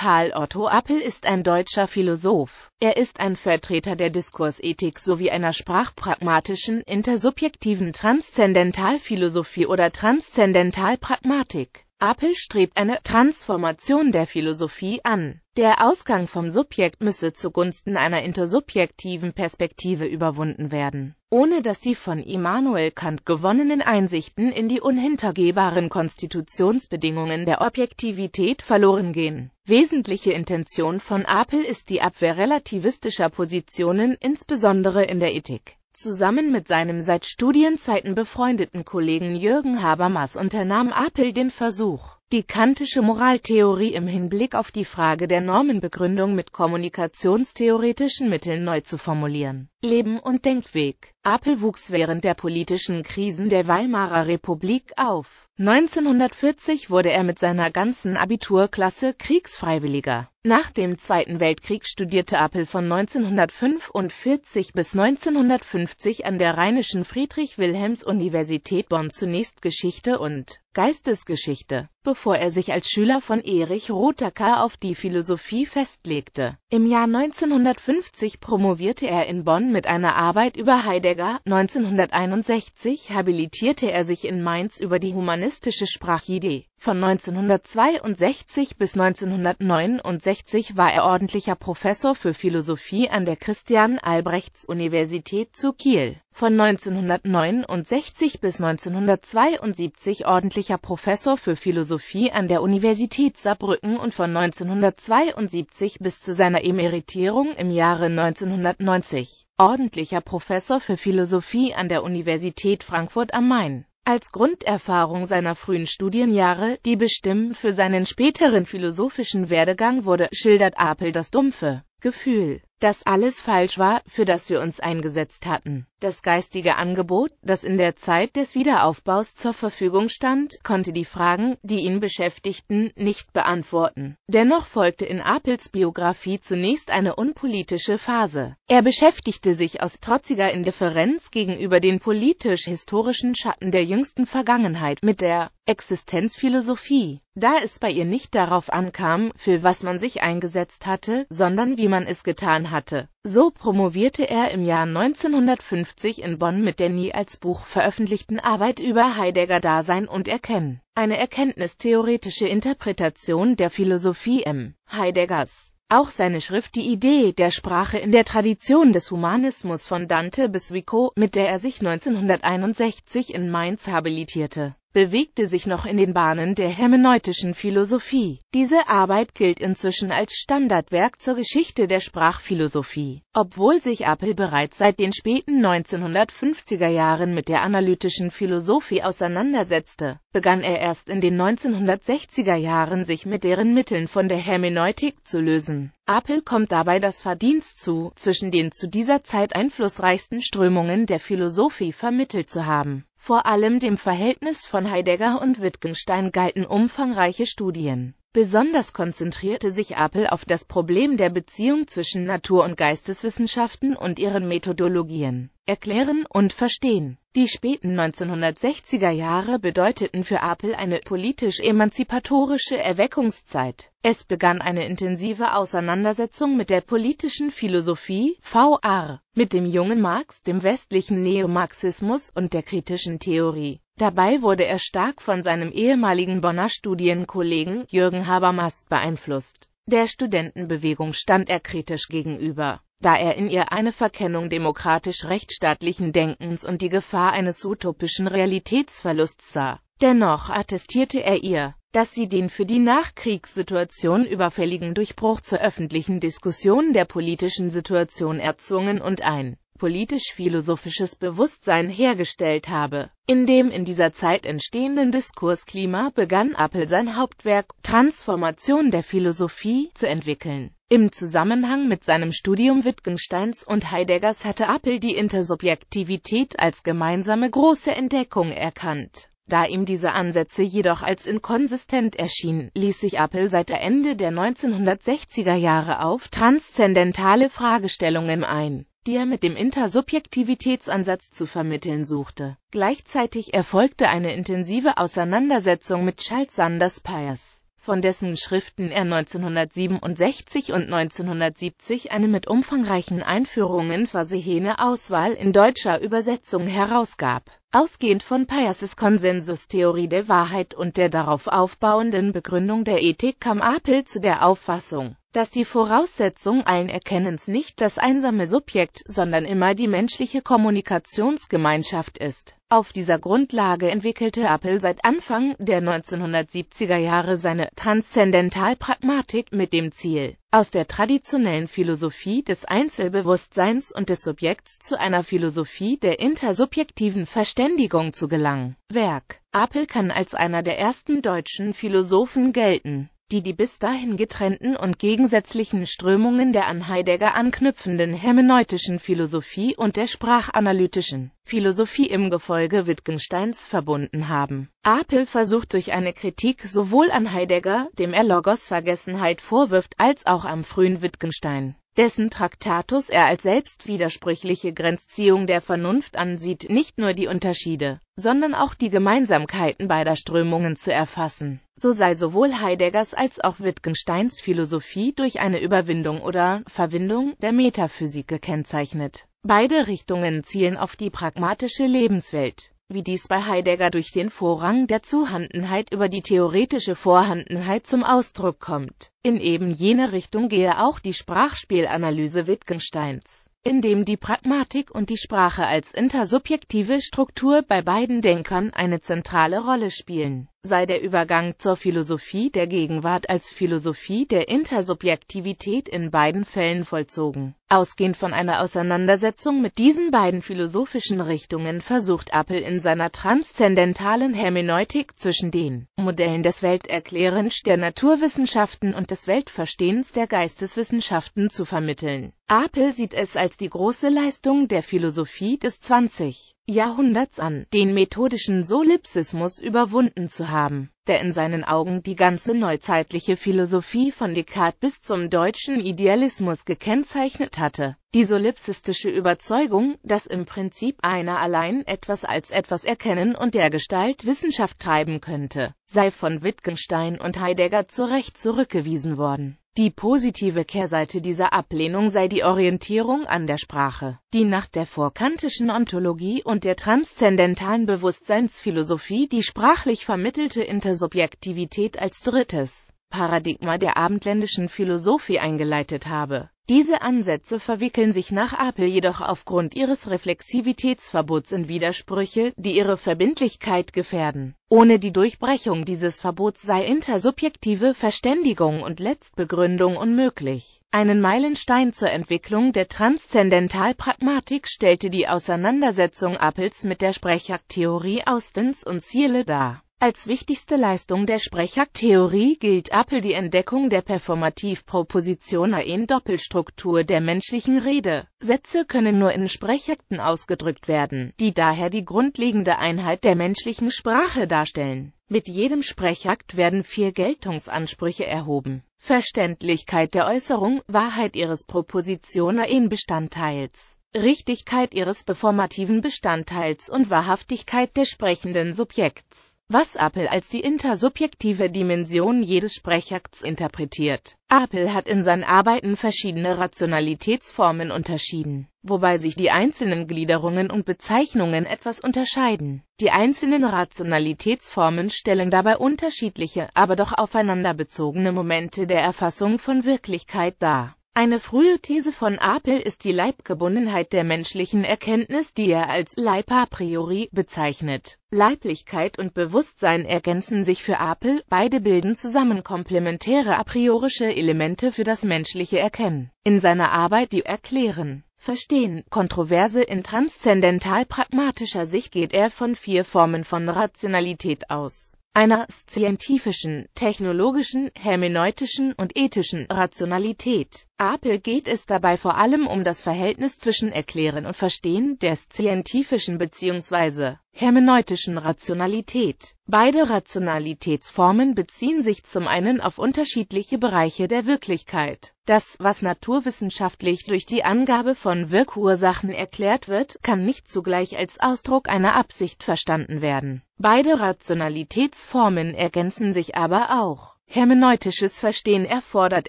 Karl Otto Appel ist ein deutscher Philosoph. Er ist ein Vertreter der Diskursethik sowie einer sprachpragmatischen, intersubjektiven Transzendentalphilosophie oder Transzendentalpragmatik. Apel strebt eine Transformation der Philosophie an. Der Ausgang vom Subjekt müsse zugunsten einer intersubjektiven Perspektive überwunden werden, ohne dass die von Immanuel Kant gewonnenen Einsichten in die unhintergehbaren Konstitutionsbedingungen der Objektivität verloren gehen. Wesentliche Intention von Apel ist die Abwehr relativistischer Positionen, insbesondere in der Ethik. Zusammen mit seinem seit Studienzeiten befreundeten Kollegen Jürgen Habermas unternahm Apel den Versuch, die kantische Moraltheorie im Hinblick auf die Frage der Normenbegründung mit kommunikationstheoretischen Mitteln neu zu formulieren. Leben und Denkweg Apel wuchs während der politischen Krisen der Weimarer Republik auf. 1940 wurde er mit seiner ganzen Abiturklasse Kriegsfreiwilliger. Nach dem Zweiten Weltkrieg studierte Apel von 1945 bis 1950 an der Rheinischen Friedrich-Wilhelms-Universität Bonn zunächst Geschichte und Geistesgeschichte, bevor er sich als Schüler von Erich Rothacker auf die Philosophie festlegte. Im Jahr 1950 promovierte er in Bonn mit einer Arbeit über Heidegger Berger, 1961 habilitierte er sich in Mainz über die humanistische Sprachidee. Von 1962 bis 1969 war er ordentlicher Professor für Philosophie an der Christian-Albrechts-Universität zu Kiel. Von 1969 bis 1972 ordentlicher Professor für Philosophie an der Universität Saarbrücken und von 1972 bis zu seiner Emeritierung im Jahre 1990 ordentlicher Professor für Philosophie an der Universität Frankfurt am Main. Als Grunderfahrung seiner frühen Studienjahre, die bestimmen für seinen späteren philosophischen Werdegang wurde, schildert Apel das dumpfe Gefühl, dass alles falsch war, für das wir uns eingesetzt hatten. Das geistige Angebot, das in der Zeit des Wiederaufbaus zur Verfügung stand, konnte die Fragen, die ihn beschäftigten, nicht beantworten. Dennoch folgte in Apels Biografie zunächst eine unpolitische Phase. Er beschäftigte sich aus trotziger Indifferenz gegenüber den politisch-historischen Schatten der jüngsten Vergangenheit mit der Existenzphilosophie, da es bei ihr nicht darauf ankam, für was man sich eingesetzt hatte, sondern wie wie man es getan hatte. So promovierte er im Jahr 1950 in Bonn mit der nie als Buch veröffentlichten Arbeit über Heidegger Dasein und Erkennen, eine erkenntnistheoretische Interpretation der Philosophie M. Heideggers. Auch seine Schrift Die Idee der Sprache in der Tradition des Humanismus von Dante bis Vico, mit der er sich 1961 in Mainz habilitierte bewegte sich noch in den Bahnen der hermeneutischen Philosophie. Diese Arbeit gilt inzwischen als Standardwerk zur Geschichte der Sprachphilosophie. Obwohl sich Appel bereits seit den späten 1950er Jahren mit der analytischen Philosophie auseinandersetzte, begann er erst in den 1960er Jahren sich mit deren Mitteln von der Hermeneutik zu lösen. Appel kommt dabei das Verdienst zu, zwischen den zu dieser Zeit einflussreichsten Strömungen der Philosophie vermittelt zu haben. Vor allem dem Verhältnis von Heidegger und Wittgenstein galten umfangreiche Studien. Besonders konzentrierte sich Apel auf das Problem der Beziehung zwischen Natur- und Geisteswissenschaften und ihren Methodologien. Erklären und Verstehen Die späten 1960er Jahre bedeuteten für Apel eine politisch-emanzipatorische Erweckungszeit. Es begann eine intensive Auseinandersetzung mit der politischen Philosophie, VR, mit dem jungen Marx, dem westlichen Neomarxismus und der kritischen Theorie. Dabei wurde er stark von seinem ehemaligen Bonner Studienkollegen Jürgen Habermas beeinflusst. Der Studentenbewegung stand er kritisch gegenüber, da er in ihr eine Verkennung demokratisch-rechtsstaatlichen Denkens und die Gefahr eines utopischen Realitätsverlusts sah. Dennoch attestierte er ihr, dass sie den für die Nachkriegssituation überfälligen Durchbruch zur öffentlichen Diskussion der politischen Situation erzwungen und ein politisch-philosophisches Bewusstsein hergestellt habe. In dem in dieser Zeit entstehenden Diskursklima begann Appel sein Hauptwerk Transformation der Philosophie zu entwickeln. Im Zusammenhang mit seinem Studium Wittgensteins und Heideggers hatte Appel die Intersubjektivität als gemeinsame große Entdeckung erkannt. Da ihm diese Ansätze jedoch als inkonsistent erschienen, ließ sich Appel seit der Ende der 1960er Jahre auf transzendentale Fragestellungen ein die er mit dem Intersubjektivitätsansatz zu vermitteln suchte. Gleichzeitig erfolgte eine intensive Auseinandersetzung mit Charles Sanders Peirce, von dessen Schriften er 1967 und 1970 eine mit umfangreichen Einführungen versehene Auswahl in deutscher Übersetzung herausgab Ausgehend von Piuses Konsensustheorie der Wahrheit und der darauf aufbauenden Begründung der Ethik kam Apel zu der Auffassung, dass die Voraussetzung allen Erkennens nicht das einsame Subjekt, sondern immer die menschliche Kommunikationsgemeinschaft ist. Auf dieser Grundlage entwickelte Apple seit Anfang der 1970er Jahre seine Transzendentalpragmatik mit dem Ziel, aus der traditionellen Philosophie des Einzelbewusstseins und des Subjekts zu einer Philosophie der intersubjektiven Verständigung zu gelangen. Werk Apel kann als einer der ersten deutschen Philosophen gelten die die bis dahin getrennten und gegensätzlichen Strömungen der an Heidegger anknüpfenden hermeneutischen Philosophie und der sprachanalytischen Philosophie im Gefolge Wittgensteins verbunden haben. Apel versucht durch eine Kritik sowohl an Heidegger, dem er Logos Vergessenheit vorwirft, als auch am frühen Wittgenstein dessen Traktatus er als selbst widersprüchliche Grenzziehung der Vernunft ansieht, nicht nur die Unterschiede, sondern auch die Gemeinsamkeiten beider Strömungen zu erfassen. So sei sowohl Heideggers als auch Wittgensteins Philosophie durch eine Überwindung oder Verwindung der Metaphysik gekennzeichnet. Beide Richtungen zielen auf die pragmatische Lebenswelt wie dies bei Heidegger durch den Vorrang der Zuhandenheit über die theoretische Vorhandenheit zum Ausdruck kommt. In eben jene Richtung gehe auch die Sprachspielanalyse Wittgensteins, in dem die Pragmatik und die Sprache als intersubjektive Struktur bei beiden Denkern eine zentrale Rolle spielen sei der Übergang zur Philosophie der Gegenwart als Philosophie der Intersubjektivität in beiden Fällen vollzogen. Ausgehend von einer Auseinandersetzung mit diesen beiden philosophischen Richtungen versucht Appel in seiner transzendentalen Hermeneutik zwischen den Modellen des Welterklärens der Naturwissenschaften und des Weltverstehens der Geisteswissenschaften zu vermitteln. Apel sieht es als die große Leistung der Philosophie des 20. Jahrhunderts an, den methodischen Solipsismus überwunden zu haben, der in seinen Augen die ganze neuzeitliche Philosophie von Descartes bis zum deutschen Idealismus gekennzeichnet hatte. Die solipsistische Überzeugung, dass im Prinzip einer allein etwas als etwas erkennen und der Gestalt Wissenschaft treiben könnte, sei von Wittgenstein und Heidegger zu Recht zurückgewiesen worden die positive Kehrseite dieser Ablehnung sei die Orientierung an der Sprache, die nach der vorkantischen Ontologie und der transzendentalen Bewusstseinsphilosophie die sprachlich vermittelte Intersubjektivität als drittes Paradigma der abendländischen Philosophie eingeleitet habe diese Ansätze verwickeln sich nach Apel jedoch aufgrund ihres Reflexivitätsverbots in Widersprüche, die ihre Verbindlichkeit gefährden. Ohne die Durchbrechung dieses Verbots sei intersubjektive Verständigung und Letztbegründung unmöglich. Einen Meilenstein zur Entwicklung der Transzendentalpragmatik stellte die Auseinandersetzung Apels mit der Sprechaktheorie Austens und Ziele dar als wichtigste Leistung der sprechakt gilt Appel die Entdeckung der performativ-propositionalen Doppelstruktur der menschlichen Rede. Sätze können nur in Sprechakten ausgedrückt werden, die daher die grundlegende Einheit der menschlichen Sprache darstellen. Mit jedem Sprechakt werden vier Geltungsansprüche erhoben. Verständlichkeit der Äußerung, Wahrheit ihres propositionalen Bestandteils. Richtigkeit ihres performativen Bestandteils und Wahrhaftigkeit des sprechenden Subjekts was Apel als die intersubjektive Dimension jedes Sprechakts interpretiert. Apel hat in seinen Arbeiten verschiedene Rationalitätsformen unterschieden, wobei sich die einzelnen Gliederungen und Bezeichnungen etwas unterscheiden. Die einzelnen Rationalitätsformen stellen dabei unterschiedliche, aber doch aufeinander bezogene Momente der Erfassung von Wirklichkeit dar. Eine frühe These von Apel ist die Leibgebundenheit der menschlichen Erkenntnis, die er als Leib a priori bezeichnet. Leiblichkeit und Bewusstsein ergänzen sich für Apel, beide bilden zusammen komplementäre a priorische Elemente für das menschliche Erkennen. In seiner Arbeit die Erklären. Verstehen. Kontroverse in transzendental-pragmatischer Sicht geht er von vier Formen von Rationalität aus einer scientifischen, technologischen, hermeneutischen und ethischen Rationalität. Apel geht es dabei vor allem um das Verhältnis zwischen Erklären und Verstehen der scientifischen bzw. hermeneutischen Rationalität. Beide Rationalitätsformen beziehen sich zum einen auf unterschiedliche Bereiche der Wirklichkeit. Das, was naturwissenschaftlich durch die Angabe von Wirkursachen erklärt wird, kann nicht zugleich als Ausdruck einer Absicht verstanden werden. Beide Rationalitätsformen ergänzen sich aber auch. Hermeneutisches Verstehen erfordert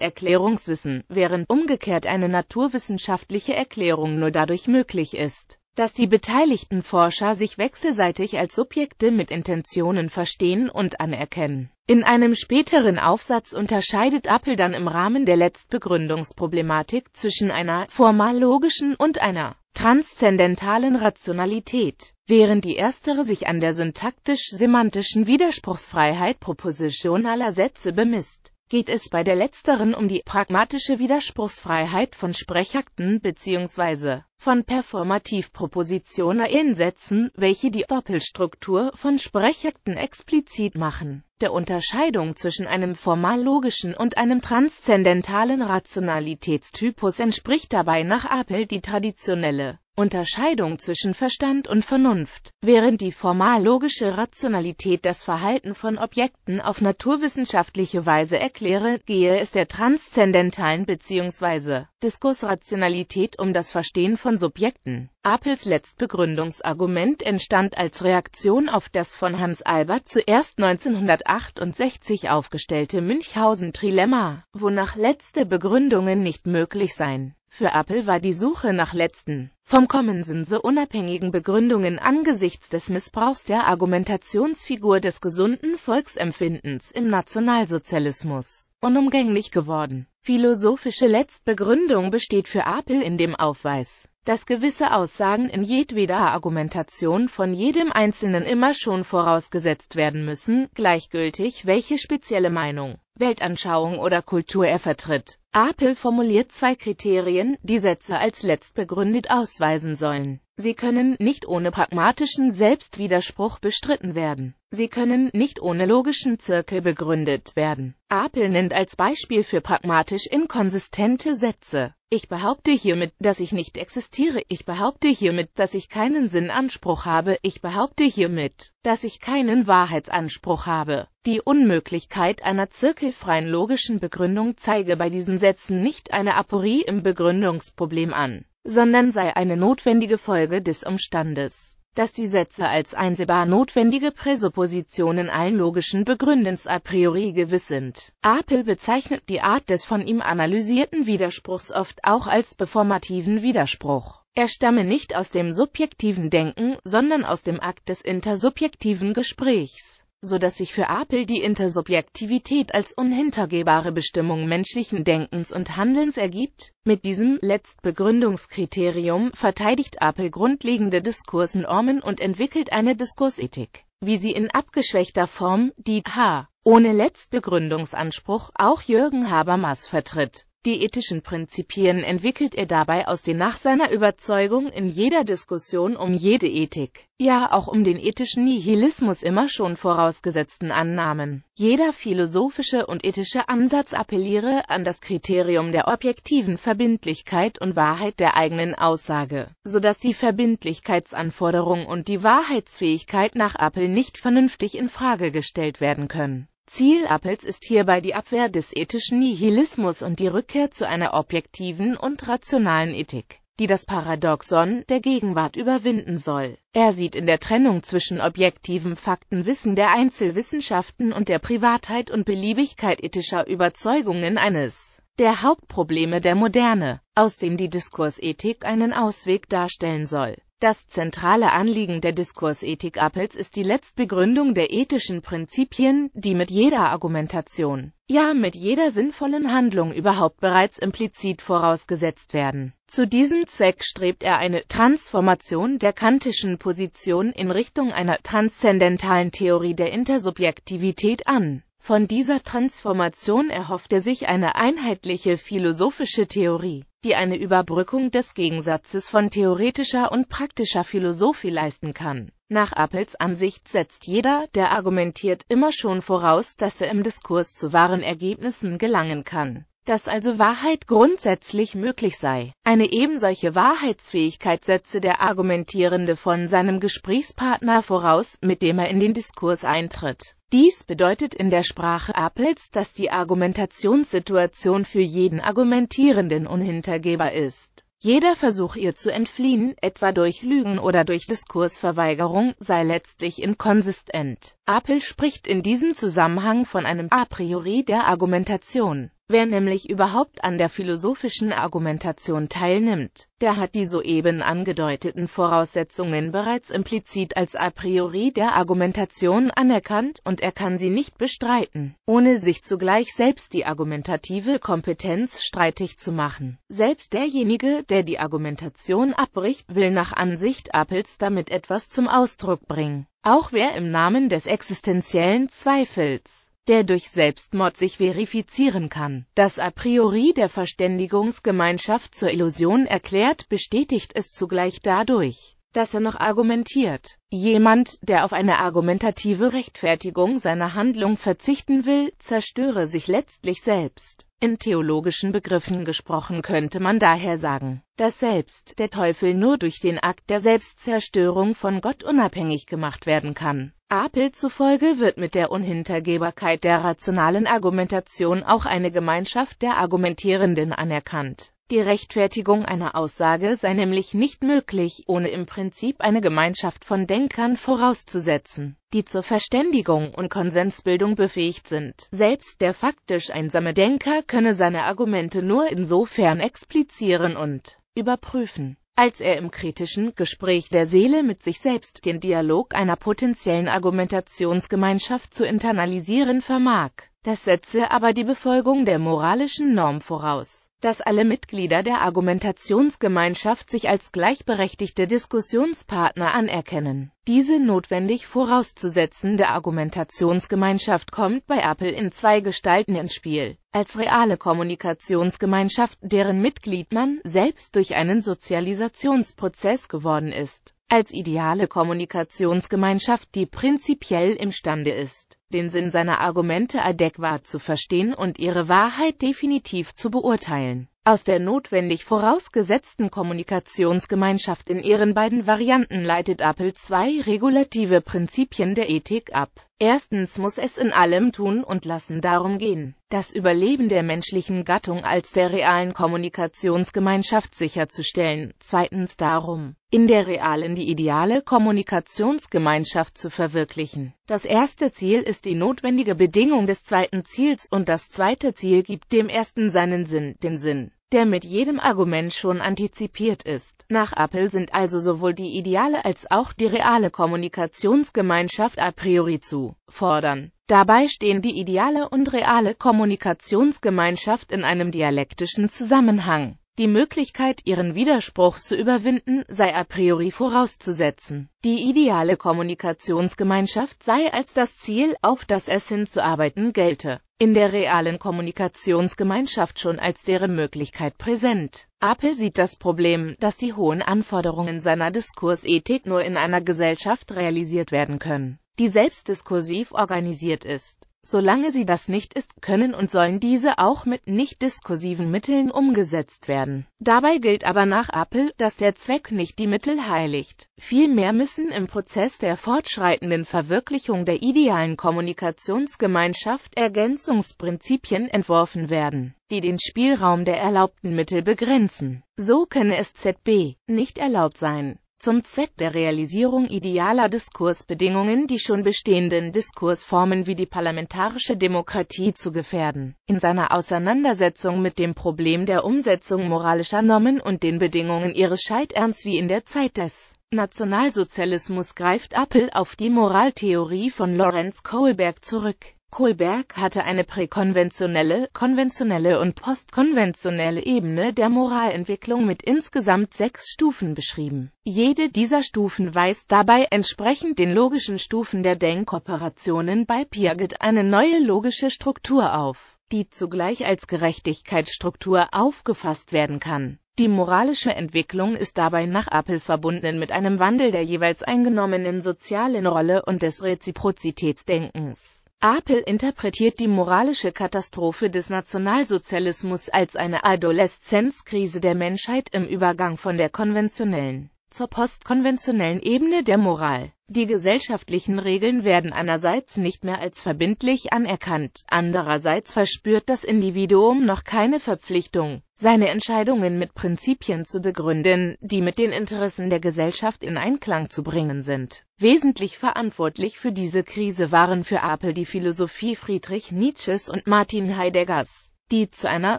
Erklärungswissen, während umgekehrt eine naturwissenschaftliche Erklärung nur dadurch möglich ist, dass die beteiligten Forscher sich wechselseitig als Subjekte mit Intentionen verstehen und anerkennen. In einem späteren Aufsatz unterscheidet Appel dann im Rahmen der Letztbegründungsproblematik zwischen einer formal logischen und einer transzendentalen Rationalität, während die erstere sich an der syntaktisch-semantischen Widerspruchsfreiheit propositionaler Sätze bemisst geht es bei der letzteren um die pragmatische Widerspruchsfreiheit von Sprechakten bzw von Performativpropositionen einsetzen, welche die Doppelstruktur von Sprechakten explizit machen. Der Unterscheidung zwischen einem formallogischen und einem transzendentalen Rationalitätstypus entspricht dabei nach Apel die traditionelle Unterscheidung zwischen Verstand und Vernunft, während die formallogische Rationalität das Verhalten von Objekten auf naturwissenschaftliche Weise erkläre, gehe es der transzendentalen bzw. Diskursrationalität um das Verstehen von von Subjekten. Apels Letztbegründungsargument entstand als Reaktion auf das von Hans Albert zuerst 1968 aufgestellte Münchhausen-Trilemma, wonach letzte Begründungen nicht möglich seien. Für Apel war die Suche nach letzten, vom Kommensense unabhängigen Begründungen angesichts des Missbrauchs der Argumentationsfigur des gesunden Volksempfindens im Nationalsozialismus unumgänglich geworden. Philosophische Letztbegründung besteht für Apel in dem Aufweis, dass gewisse Aussagen in jedweder Argumentation von jedem Einzelnen immer schon vorausgesetzt werden müssen, gleichgültig welche spezielle Meinung, Weltanschauung oder Kultur er vertritt. Apel formuliert zwei Kriterien, die Sätze als letztbegründet ausweisen sollen. Sie können nicht ohne pragmatischen Selbstwiderspruch bestritten werden. Sie können nicht ohne logischen Zirkel begründet werden. Apel nennt als Beispiel für pragmatisch inkonsistente Sätze. Ich behaupte hiermit, dass ich nicht existiere. Ich behaupte hiermit, dass ich keinen Sinnanspruch habe. Ich behaupte hiermit, dass ich keinen Wahrheitsanspruch habe. Die Unmöglichkeit einer zirkelfreien logischen Begründung zeige bei diesen Sätzen nicht eine Aporie im Begründungsproblem an sondern sei eine notwendige Folge des Umstandes, dass die Sätze als einsehbar notwendige Präsuppositionen allen logischen Begründens a priori gewiss sind. Apel bezeichnet die Art des von ihm analysierten Widerspruchs oft auch als performativen Widerspruch. Er stamme nicht aus dem subjektiven Denken, sondern aus dem Akt des intersubjektiven Gesprächs so dass sich für Apel die Intersubjektivität als unhintergehbare Bestimmung menschlichen Denkens und Handelns ergibt. Mit diesem Letztbegründungskriterium verteidigt Apel grundlegende Diskursennormen und entwickelt eine Diskursethik, wie sie in abgeschwächter Form die H ohne Letztbegründungsanspruch auch Jürgen Habermas vertritt. Die ethischen Prinzipien entwickelt er dabei aus den nach seiner Überzeugung in jeder Diskussion um jede Ethik, ja auch um den ethischen Nihilismus immer schon vorausgesetzten Annahmen. Jeder philosophische und ethische Ansatz appelliere an das Kriterium der objektiven Verbindlichkeit und Wahrheit der eigenen Aussage, sodass die Verbindlichkeitsanforderung und die Wahrheitsfähigkeit nach Appel nicht vernünftig in Frage gestellt werden können. Ziel Appels ist hierbei die Abwehr des ethischen Nihilismus und die Rückkehr zu einer objektiven und rationalen Ethik, die das Paradoxon der Gegenwart überwinden soll. Er sieht in der Trennung zwischen objektivem Faktenwissen der Einzelwissenschaften und der Privatheit und Beliebigkeit ethischer Überzeugungen eines der Hauptprobleme der Moderne, aus dem die Diskursethik einen Ausweg darstellen soll. Das zentrale Anliegen der Diskursethik Appels ist die Letztbegründung der ethischen Prinzipien, die mit jeder Argumentation, ja mit jeder sinnvollen Handlung überhaupt bereits implizit vorausgesetzt werden. Zu diesem Zweck strebt er eine Transformation der kantischen Position in Richtung einer transzendentalen Theorie der Intersubjektivität an von dieser Transformation erhoffte sich eine einheitliche philosophische Theorie, die eine Überbrückung des Gegensatzes von theoretischer und praktischer Philosophie leisten kann. Nach Appels Ansicht setzt jeder, der argumentiert, immer schon voraus, dass er im Diskurs zu wahren Ergebnissen gelangen kann dass also Wahrheit grundsätzlich möglich sei. Eine ebensolche Wahrheitsfähigkeit setze der Argumentierende von seinem Gesprächspartner voraus, mit dem er in den Diskurs eintritt. Dies bedeutet in der Sprache Appels, dass die Argumentationssituation für jeden Argumentierenden unhintergehbar ist. Jeder Versuch ihr zu entfliehen, etwa durch Lügen oder durch Diskursverweigerung, sei letztlich inkonsistent. Apel spricht in diesem Zusammenhang von einem A priori der Argumentation. Wer nämlich überhaupt an der philosophischen Argumentation teilnimmt, der hat die soeben angedeuteten Voraussetzungen bereits implizit als a priori der Argumentation anerkannt und er kann sie nicht bestreiten, ohne sich zugleich selbst die argumentative Kompetenz streitig zu machen. Selbst derjenige, der die Argumentation abbricht, will nach Ansicht Appels damit etwas zum Ausdruck bringen. Auch wer im Namen des existenziellen Zweifels der durch Selbstmord sich verifizieren kann. Das a priori der Verständigungsgemeinschaft zur Illusion erklärt, bestätigt es zugleich dadurch, dass er noch argumentiert. Jemand, der auf eine argumentative Rechtfertigung seiner Handlung verzichten will, zerstöre sich letztlich selbst. In theologischen Begriffen gesprochen könnte man daher sagen, dass selbst der Teufel nur durch den Akt der Selbstzerstörung von Gott unabhängig gemacht werden kann. Apel zufolge wird mit der Unhintergehbarkeit der rationalen Argumentation auch eine Gemeinschaft der Argumentierenden anerkannt die Rechtfertigung einer Aussage sei nämlich nicht möglich, ohne im Prinzip eine Gemeinschaft von Denkern vorauszusetzen, die zur Verständigung und Konsensbildung befähigt sind. Selbst der faktisch einsame Denker könne seine Argumente nur insofern explizieren und überprüfen, als er im kritischen Gespräch der Seele mit sich selbst den Dialog einer potenziellen Argumentationsgemeinschaft zu internalisieren vermag. Das setze aber die Befolgung der moralischen Norm voraus dass alle Mitglieder der Argumentationsgemeinschaft sich als gleichberechtigte Diskussionspartner anerkennen. Diese notwendig vorauszusetzende Argumentationsgemeinschaft kommt bei Apple in zwei Gestalten ins Spiel. Als reale Kommunikationsgemeinschaft, deren Mitglied man selbst durch einen Sozialisationsprozess geworden ist. Als ideale Kommunikationsgemeinschaft, die prinzipiell imstande ist, den Sinn seiner Argumente adäquat zu verstehen und ihre Wahrheit definitiv zu beurteilen. Aus der notwendig vorausgesetzten Kommunikationsgemeinschaft in ihren beiden Varianten leitet Apple zwei regulative Prinzipien der Ethik ab Erstens muss es in allem Tun und Lassen darum gehen, das Überleben der menschlichen Gattung als der realen Kommunikationsgemeinschaft sicherzustellen, zweitens darum, in der realen die ideale Kommunikationsgemeinschaft zu verwirklichen. Das erste Ziel ist die notwendige Bedingung des zweiten Ziels und das zweite Ziel gibt dem ersten seinen Sinn, den Sinn der mit jedem Argument schon antizipiert ist. Nach Appel sind also sowohl die ideale als auch die reale Kommunikationsgemeinschaft a priori zu fordern. Dabei stehen die ideale und reale Kommunikationsgemeinschaft in einem dialektischen Zusammenhang. Die Möglichkeit, ihren Widerspruch zu überwinden, sei a priori vorauszusetzen. Die ideale Kommunikationsgemeinschaft sei als das Ziel, auf das es hinzuarbeiten gelte, in der realen Kommunikationsgemeinschaft schon als deren Möglichkeit präsent. Apel sieht das Problem, dass die hohen Anforderungen seiner Diskursethik nur in einer Gesellschaft realisiert werden können, die selbstdiskursiv organisiert ist. Solange sie das nicht ist, können und sollen diese auch mit nicht diskursiven Mitteln umgesetzt werden. Dabei gilt aber nach Appel, dass der Zweck nicht die Mittel heiligt. Vielmehr müssen im Prozess der fortschreitenden Verwirklichung der idealen Kommunikationsgemeinschaft Ergänzungsprinzipien entworfen werden, die den Spielraum der erlaubten Mittel begrenzen. So könne es ZB nicht erlaubt sein, zum Zweck der Realisierung idealer Diskursbedingungen die schon bestehenden Diskursformen wie die parlamentarische Demokratie zu gefährden. In seiner Auseinandersetzung mit dem Problem der Umsetzung moralischer Normen und den Bedingungen ihres Scheiterns wie in der Zeit des Nationalsozialismus greift Appel auf die Moraltheorie von Lorenz Kohlberg zurück Kohlberg hatte eine präkonventionelle, konventionelle und postkonventionelle Ebene der Moralentwicklung mit insgesamt sechs Stufen beschrieben. Jede dieser Stufen weist dabei entsprechend den logischen Stufen der Denkoperationen bei Piaget eine neue logische Struktur auf, die zugleich als Gerechtigkeitsstruktur aufgefasst werden kann. Die moralische Entwicklung ist dabei nach Appel verbunden mit einem Wandel der jeweils eingenommenen sozialen Rolle und des Reziprozitätsdenkens. Apel interpretiert die moralische Katastrophe des Nationalsozialismus als eine Adoleszenzkrise der Menschheit im Übergang von der konventionellen zur postkonventionellen Ebene der Moral. Die gesellschaftlichen Regeln werden einerseits nicht mehr als verbindlich anerkannt, andererseits verspürt das Individuum noch keine Verpflichtung, seine Entscheidungen mit Prinzipien zu begründen, die mit den Interessen der Gesellschaft in Einklang zu bringen sind. Wesentlich verantwortlich für diese Krise waren für Apel die Philosophie Friedrich Nietzsches und Martin Heideggers die zu einer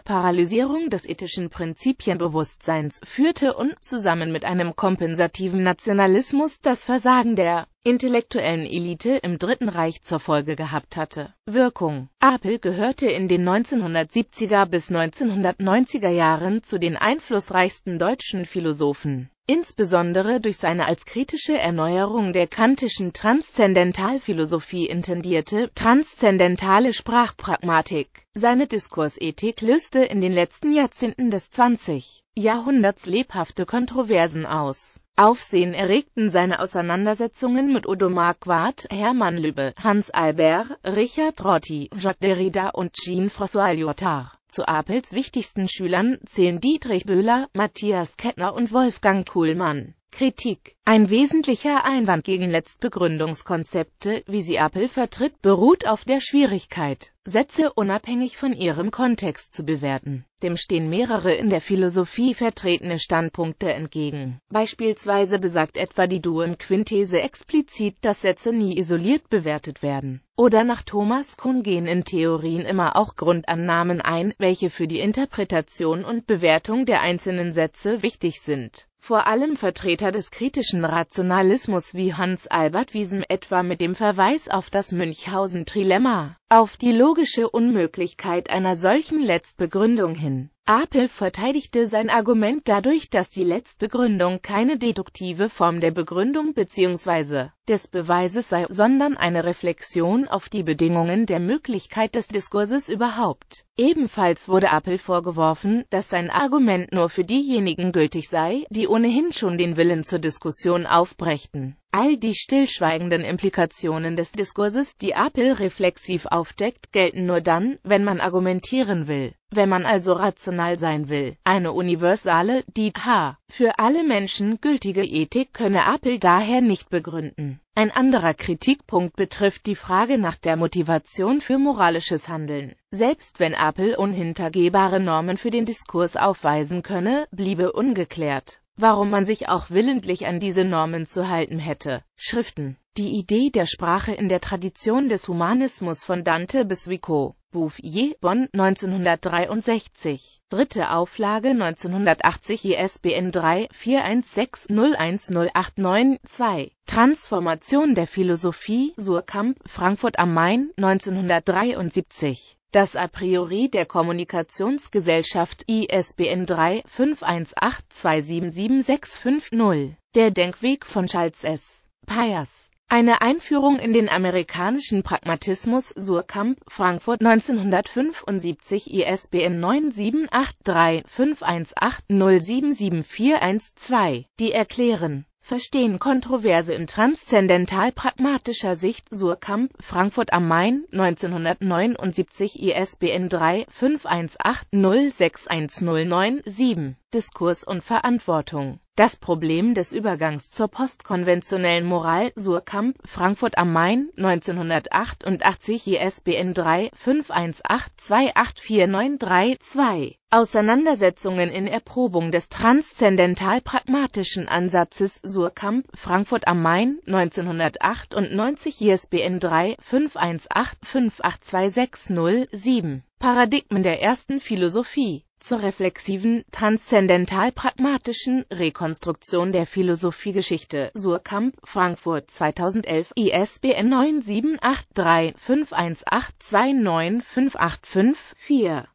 Paralysierung des ethischen Prinzipienbewusstseins führte und zusammen mit einem kompensativen Nationalismus das Versagen der intellektuellen Elite im Dritten Reich zur Folge gehabt hatte. Wirkung Apel gehörte in den 1970er bis 1990er Jahren zu den einflussreichsten deutschen Philosophen insbesondere durch seine als kritische Erneuerung der kantischen Transzendentalphilosophie intendierte transzendentale Sprachpragmatik. Seine Diskursethik löste in den letzten Jahrzehnten des 20. Jahrhunderts lebhafte Kontroversen aus. Aufsehen erregten seine Auseinandersetzungen mit Odomar Quart, Hermann Lübbe, Hans Albert, Richard Rotti, Jacques Derrida und Jean-François Lyotard. Zu Apels wichtigsten Schülern zählen Dietrich Böhler, Matthias Kettner und Wolfgang Kuhlmann. Kritik. Ein wesentlicher Einwand gegen Letztbegründungskonzepte, wie sie Apple vertritt, beruht auf der Schwierigkeit, Sätze unabhängig von ihrem Kontext zu bewerten. Dem stehen mehrere in der Philosophie vertretene Standpunkte entgegen. Beispielsweise besagt etwa die Duem-Quintese explizit, dass Sätze nie isoliert bewertet werden. Oder nach Thomas Kuhn gehen in Theorien immer auch Grundannahmen ein, welche für die Interpretation und Bewertung der einzelnen Sätze wichtig sind vor allem Vertreter des kritischen Rationalismus wie Hans Albert wiesen etwa mit dem Verweis auf das Münchhausen-Trilemma auf die logische Unmöglichkeit einer solchen Letztbegründung hin. Apel verteidigte sein Argument dadurch, dass die Letztbegründung keine deduktive Form der Begründung bzw. des Beweises sei, sondern eine Reflexion auf die Bedingungen der Möglichkeit des Diskurses überhaupt. Ebenfalls wurde Apel vorgeworfen, dass sein Argument nur für diejenigen gültig sei, die ohnehin schon den Willen zur Diskussion aufbrächten. All die stillschweigenden Implikationen des Diskurses, die Apel reflexiv aufdeckt, gelten nur dann, wenn man argumentieren will, wenn man also rational sein will. Eine universale, die H. für alle Menschen gültige Ethik könne Apel daher nicht begründen. Ein anderer Kritikpunkt betrifft die Frage nach der Motivation für moralisches Handeln. Selbst wenn Apel unhintergehbare Normen für den Diskurs aufweisen könne, bliebe ungeklärt, warum man sich auch willentlich an diese Normen zu halten hätte. Schriften Die Idee der Sprache in der Tradition des Humanismus von Dante bis Vico, Bouffier, Bonn 1963, dritte Auflage 1980 ISBN 3 41601089-2 Transformation der Philosophie Surkamp, Frankfurt am Main 1973 das a priori der Kommunikationsgesellschaft ISBN 3-518-277650. Der Denkweg von Charles S. Payers. Eine Einführung in den amerikanischen Pragmatismus Surkamp, Frankfurt 1975 ISBN 9783 97835180774112. Die erklären verstehen Kontroverse in transzendental-pragmatischer Sicht Surkamp, Frankfurt am Main, 1979 ISBN 3 518 061097 Diskurs und Verantwortung das Problem des Übergangs zur postkonventionellen Moral Surkamp, Frankfurt am Main, 1988 ISBN 3 518 28493 2 Auseinandersetzungen in Erprobung des transzendental-pragmatischen Ansatzes Surkamp, Frankfurt am Main, 1998 ISBN 3 518 58260 7 Paradigmen der ersten Philosophie zur reflexiven, transzendental-pragmatischen Rekonstruktion der Philosophiegeschichte. Surkamp, Frankfurt 2011, ISBN 9783518295854